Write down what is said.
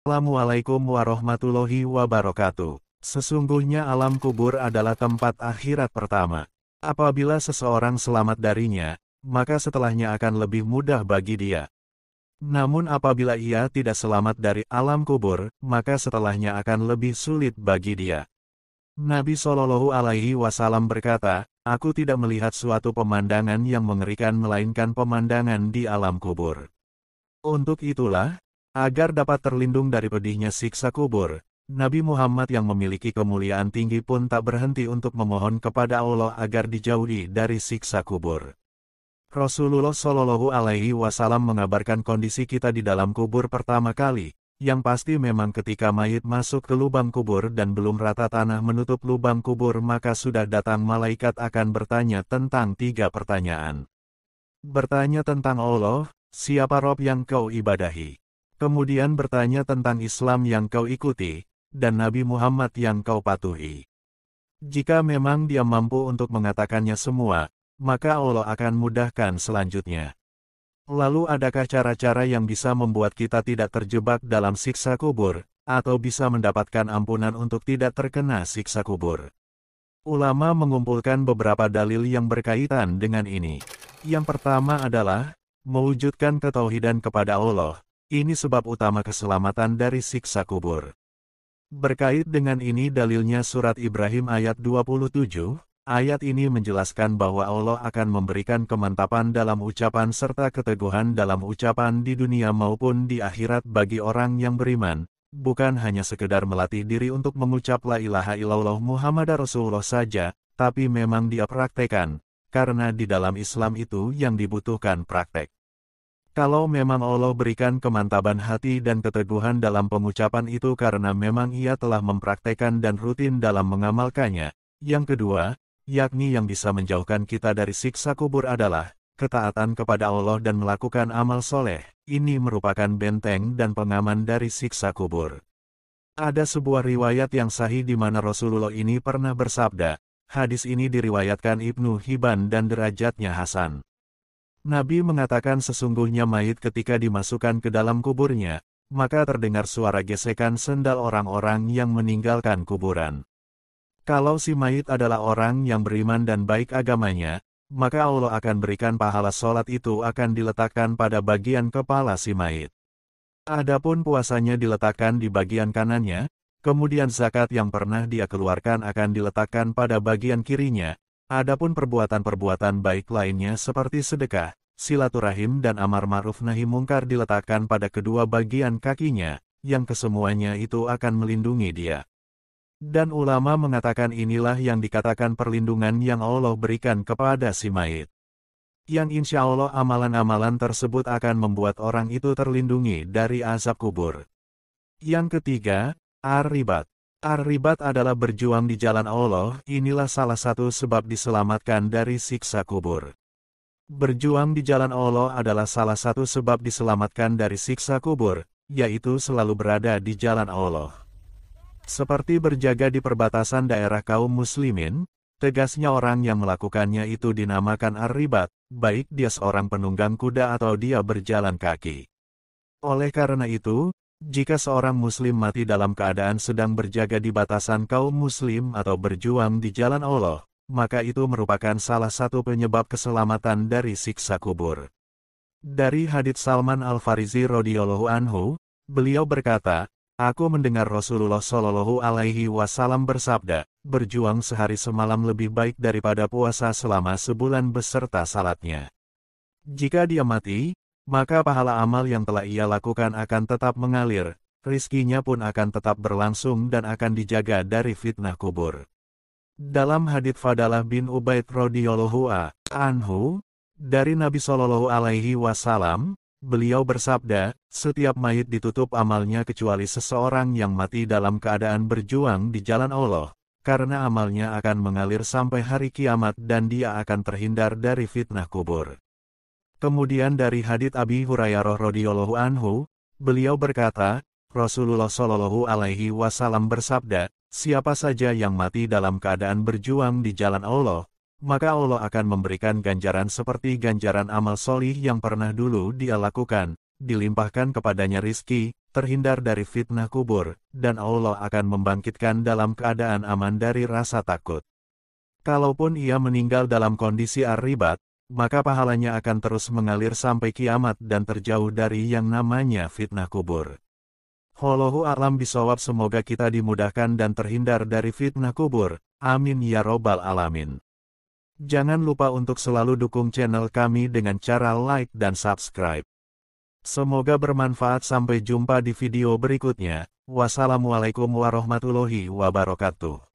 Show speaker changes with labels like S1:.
S1: Assalamualaikum warahmatullahi wabarakatuh. Sesungguhnya alam kubur adalah tempat akhirat pertama. Apabila seseorang selamat darinya, maka setelahnya akan lebih mudah bagi dia. Namun apabila ia tidak selamat dari alam kubur, maka setelahnya akan lebih sulit bagi dia. Nabi Shallallahu Alaihi Wasallam berkata, Aku tidak melihat suatu pemandangan yang mengerikan melainkan pemandangan di alam kubur. Untuk itulah, Agar dapat terlindung dari pedihnya siksa kubur, Nabi Muhammad yang memiliki kemuliaan tinggi pun tak berhenti untuk memohon kepada Allah agar dijauhi dari siksa kubur. Rasulullah Shallallahu Alaihi Wasallam mengabarkan kondisi kita di dalam kubur pertama kali, yang pasti memang ketika mayit masuk ke lubang kubur dan belum rata tanah menutup lubang kubur maka sudah datang malaikat akan bertanya tentang tiga pertanyaan. Bertanya tentang Allah, siapa Rob yang kau ibadahi? kemudian bertanya tentang Islam yang kau ikuti, dan Nabi Muhammad yang kau patuhi. Jika memang dia mampu untuk mengatakannya semua, maka Allah akan mudahkan selanjutnya. Lalu adakah cara-cara yang bisa membuat kita tidak terjebak dalam siksa kubur, atau bisa mendapatkan ampunan untuk tidak terkena siksa kubur? Ulama mengumpulkan beberapa dalil yang berkaitan dengan ini. Yang pertama adalah, mewujudkan ketauhidan kepada Allah, ini sebab utama keselamatan dari siksa kubur. Berkait dengan ini dalilnya surat Ibrahim ayat 27, ayat ini menjelaskan bahwa Allah akan memberikan kemantapan dalam ucapan serta keteguhan dalam ucapan di dunia maupun di akhirat bagi orang yang beriman, bukan hanya sekedar melatih diri untuk mengucap la ilaha illallah Muhammad Rasulullah saja, tapi memang dia praktekan, karena di dalam Islam itu yang dibutuhkan praktek. Kalau memang Allah berikan kemantaban hati dan keteguhan dalam pengucapan itu karena memang ia telah mempraktekkan dan rutin dalam mengamalkannya. Yang kedua, yakni yang bisa menjauhkan kita dari siksa kubur adalah ketaatan kepada Allah dan melakukan amal soleh. Ini merupakan benteng dan pengaman dari siksa kubur. Ada sebuah riwayat yang sahih di mana Rasulullah ini pernah bersabda, hadis ini diriwayatkan Ibnu Hibban dan derajatnya Hasan. Nabi mengatakan sesungguhnya mayit ketika dimasukkan ke dalam kuburnya, maka terdengar suara gesekan sendal orang-orang yang meninggalkan kuburan. Kalau si mayit adalah orang yang beriman dan baik agamanya, maka Allah akan berikan pahala sholat itu akan diletakkan pada bagian kepala si mayit. Adapun puasanya diletakkan di bagian kanannya, kemudian zakat yang pernah dia keluarkan akan diletakkan pada bagian kirinya, Adapun perbuatan-perbuatan baik lainnya seperti sedekah, silaturahim dan amar ma'ruf nahi mungkar diletakkan pada kedua bagian kakinya, yang kesemuanya itu akan melindungi dia. Dan ulama mengatakan inilah yang dikatakan perlindungan yang Allah berikan kepada si mayit yang insya Allah amalan-amalan tersebut akan membuat orang itu terlindungi dari azab kubur. Yang ketiga, aribat. Arribat adalah berjuang di jalan Allah, inilah salah satu sebab diselamatkan dari siksa kubur. Berjuang di jalan Allah adalah salah satu sebab diselamatkan dari siksa kubur, yaitu selalu berada di jalan Allah. Seperti berjaga di perbatasan daerah kaum muslimin, tegasnya orang yang melakukannya itu dinamakan arribat, baik dia seorang penunggang kuda atau dia berjalan kaki. Oleh karena itu, jika seorang Muslim mati dalam keadaan sedang berjaga di batasan kaum Muslim atau berjuang di jalan Allah, maka itu merupakan salah satu penyebab keselamatan dari siksa kubur. Dari hadits Salman Al-Farizi radhiyallahu anhu, beliau berkata, Aku mendengar Rasulullah Shallallahu Alaihi Wasallam bersabda, berjuang sehari semalam lebih baik daripada puasa selama sebulan beserta salatnya. Jika dia mati, maka pahala amal yang telah ia lakukan akan tetap mengalir, rizkinya pun akan tetap berlangsung dan akan dijaga dari fitnah kubur. Dalam hadits Fadalah bin Ubaid radhiyallahu anhu dari Nabi Sallallahu alaihi wasallam, beliau bersabda, setiap mayit ditutup amalnya kecuali seseorang yang mati dalam keadaan berjuang di jalan Allah, karena amalnya akan mengalir sampai hari kiamat dan dia akan terhindar dari fitnah kubur. Kemudian dari hadit Abi Hurairah radhiyallahu anhu, beliau berkata, Rasulullah shallallahu alaihi wasallam bersabda, siapa saja yang mati dalam keadaan berjuang di jalan Allah, maka Allah akan memberikan ganjaran seperti ganjaran amal solih yang pernah dulu dia lakukan, dilimpahkan kepadanya rizki, terhindar dari fitnah kubur, dan Allah akan membangkitkan dalam keadaan aman dari rasa takut. Kalaupun ia meninggal dalam kondisi arribat, maka pahalanya akan terus mengalir sampai kiamat dan terjauh dari yang namanya fitnah kubur. Holohu alam bisawab semoga kita dimudahkan dan terhindar dari fitnah kubur. Amin ya robbal alamin. Jangan lupa untuk selalu dukung channel kami dengan cara like dan subscribe. Semoga bermanfaat sampai jumpa di video berikutnya. Wassalamualaikum warahmatullahi wabarakatuh.